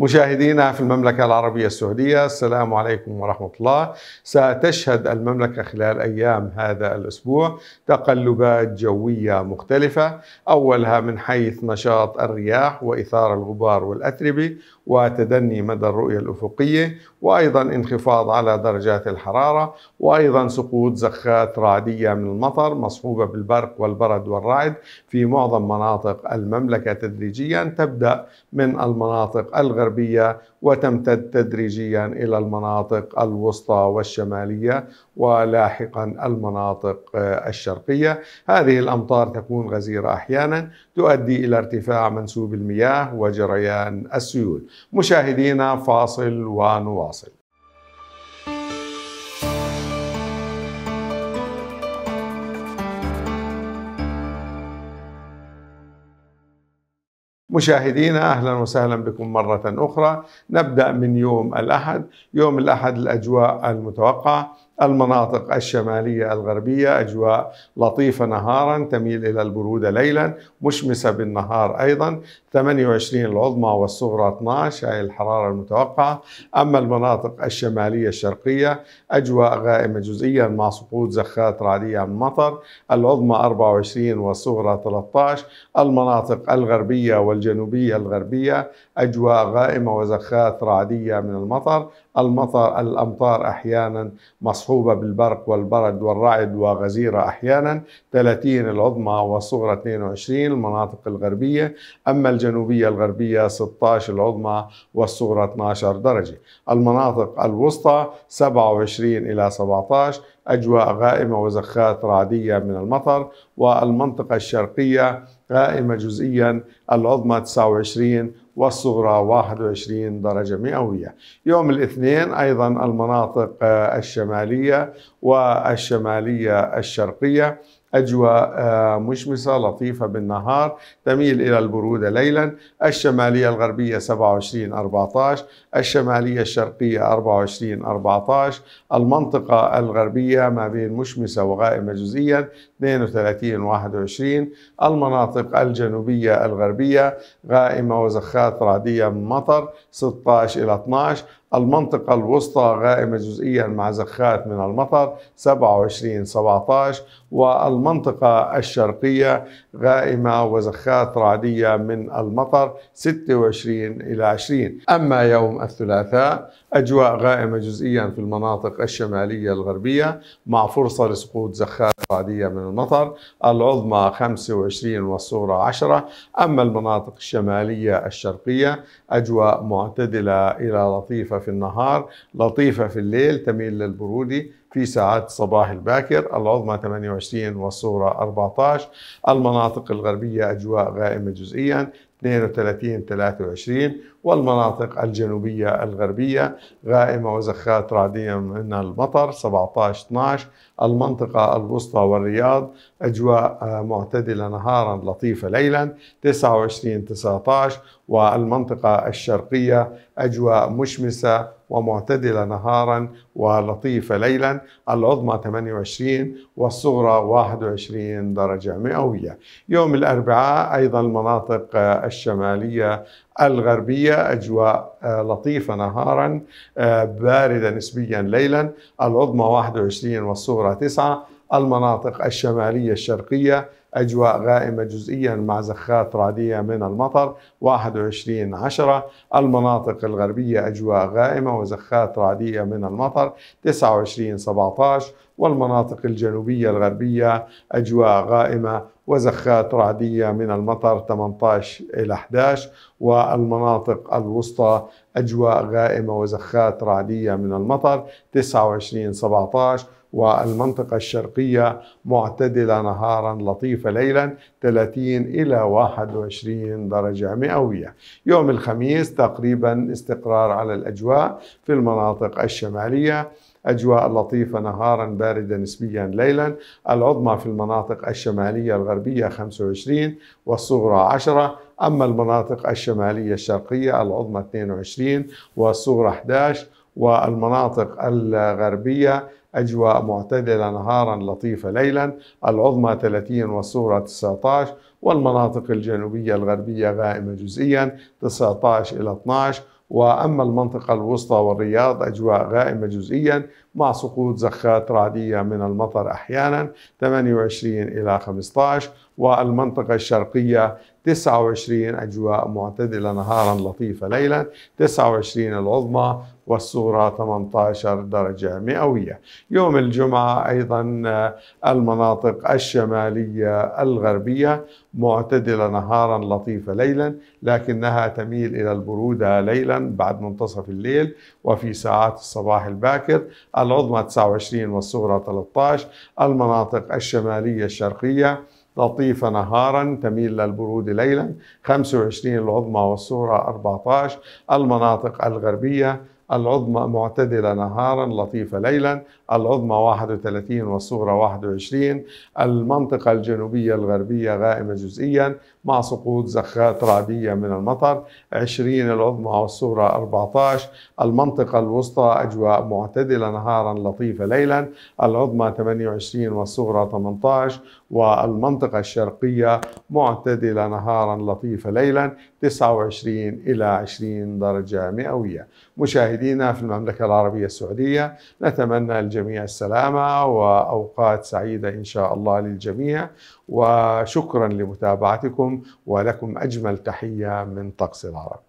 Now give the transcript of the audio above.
مشاهدينا في المملكة العربية السعودية السلام عليكم ورحمة الله ستشهد المملكة خلال أيام هذا الأسبوع تقلبات جوية مختلفة أولها من حيث نشاط الرياح وإثارة الغبار والأتربة وتدني مدى الرؤية الأفقية وأيضا انخفاض على درجات الحرارة وأيضا سقوط زخات رعدية من المطر مصحوبة بالبرق والبرد والرعد في معظم مناطق المملكة تدريجيا تبدأ من المناطق الغربية الغربية وتمتد تدريجيا إلى المناطق الوسطى والشمالية ولاحقا المناطق آه، الشرقية هذه الأمطار تكون غزيرة أحيانا تؤدي إلى ارتفاع منسوب المياه وجريان السيول مشاهدينا فاصل ونواصل مشاهدينا اهلا وسهلا بكم مره اخرى نبدا من يوم الاحد يوم الاحد الاجواء المتوقعه المناطق الشمالية الغربية أجواء لطيفة نهارا تميل إلى البرودة ليلا مشمسة بالنهار أيضا 28 العظمى والصغرى 12 هي الحرارة المتوقعة أما المناطق الشمالية الشرقية أجواء غائمة جزئيا مع سقوط زخات رعدية من مطر العظمى 24 والصغرى 13 المناطق الغربية والجنوبية الغربية أجواء غائمة وزخات رعدية من المطر المطر الأمطار أحيانا مصحوبة بالبرق والبرد والرعد وغزيرة أحيانا 30 العظمى والصغرى 22 المناطق الغربية أما الجنوبية الغربية 16 العظمى والصغرى 12 درجة المناطق الوسطى 27 إلى 17 أجواء غائمة وزخات رعدية من المطر والمنطقة الشرقية غائمة جزئيا العظمى 29 والصغرى 21 درجة مئوية يوم الاثنين أيضا المناطق الشمالية والشمالية الشرقية أجواء آه، مشمسة لطيفة بالنهار تميل إلى البرودة ليلا الشمالية الغربية 27 14 الشمالية الشرقية 24 14 المنطقة الغربية ما بين مشمسة وغائمة جزئيا 32 21 المناطق الجنوبية الغربية غائمة وزخات رعدية من مطر 16 إلى 12 المنطقة الوسطى غائمة جزئيا مع زخات من المطر 27 17 والمنطقة الشرقية غائمة وزخات رعدية من المطر 26 إلى 20 أما يوم الثلاثاء أجواء غائمة جزئيا في المناطق الشمالية الغربية مع فرصة لسقوط زخات رعدية من المطر العظمى 25 والصغرى 10 أما المناطق الشمالية الشرقية أجواء معتدلة إلى لطيفة في النهار لطيفة في الليل تميل للبرودة في ساعات الصباح الباكر العظمى 28 والصغرى 14 المناطق الغربية أجواء غائمة جزئيا 32 23 والمناطق الجنوبية الغربية غائمة وزخات رعدية من المطر 17 12 المنطقة الوسطى والرياض أجواء آه، معتدلة نهارا لطيفة ليلا 29 19 والمنطقة الشرقية أجواء مشمسة ومعتدلة نهارا ولطيفة ليلا العظمى 28 والصغرى 21 درجة مئوية يوم الأربعاء أيضا المناطق الشمالية الغربية أجواء آه، لطيفة نهارا آه، باردة نسبيا ليلا العظمى 21 والصغرى 9 المناطق الشمالية الشرقية أجواء غائمة جزئيا مع زخات رعدية من المطر 21 عشرة المناطق الغربية أجواء غائمة وزخات رعدية من المطر 29 17 والمناطق الجنوبية الغربية أجواء غائمة وزخات رعدية من المطر 18 إلى 11 والمناطق الوسطى أجواء غائمة وزخات رعدية من المطر 29 17 والمنطقة الشرقية معتدلة نهارا لطيفة ليلا 30 إلى 21 درجة مئوية يوم الخميس تقريبا استقرار على الأجواء في المناطق الشمالية أجواء لطيفة نهارا باردة نسبيا ليلا العظمى في المناطق الشمالية الغربية 25 والصغرى 10 أما المناطق الشمالية الشرقية العظمى 22 والصغرى 11 والمناطق الغربية أجواء معتدلة نهارا لطيفة ليلا العظمى 30 والصورة 19 والمناطق الجنوبية الغربية غائمة جزئيا 19 إلى 12 وأما المنطقة الوسطى والرياض أجواء غائمة جزئيا مع سقوط زخات رعدية من المطر أحيانا 28 إلى 15 والمنطقة الشرقية 29 أجواء معتدلة نهارا لطيفة ليلا 29 العظمى والصغرى 18 درجة مئوية يوم الجمعة أيضا آه، المناطق الشمالية الغربية معتدلة نهارا لطيفة ليلا لكنها تميل إلى البرودة ليلا بعد منتصف الليل وفي ساعات الصباح الباكر العظمى 29 والصغرى 13 المناطق الشمالية الشرقية لطيفة نهارا تميل للبرود ليلا 25 العظمى والصغرى 14 المناطق الغربية العظمى معتدلة نهارا لطيفة ليلا العظمى 31 والصغرى 21 المنطقة الجنوبية الغربية غائمة جزئيا مع سقوط زخات رعدية من المطر 20 العظمى والصغرى 14 المنطقة الوسطى أجواء معتدلة نهارا لطيفة ليلا العظمى 28 والصغرى 18 والمنطقة الشرقية معتدلة نهارا لطيفة ليلا 29 إلى 20 درجة مئوية مشاهدين مشاهدينا في المملكة العربية السعودية نتمنى الجميع السلامة وأوقات سعيدة إن شاء الله للجميع وشكرا لمتابعتكم ولكم أجمل تحية من طقس العرب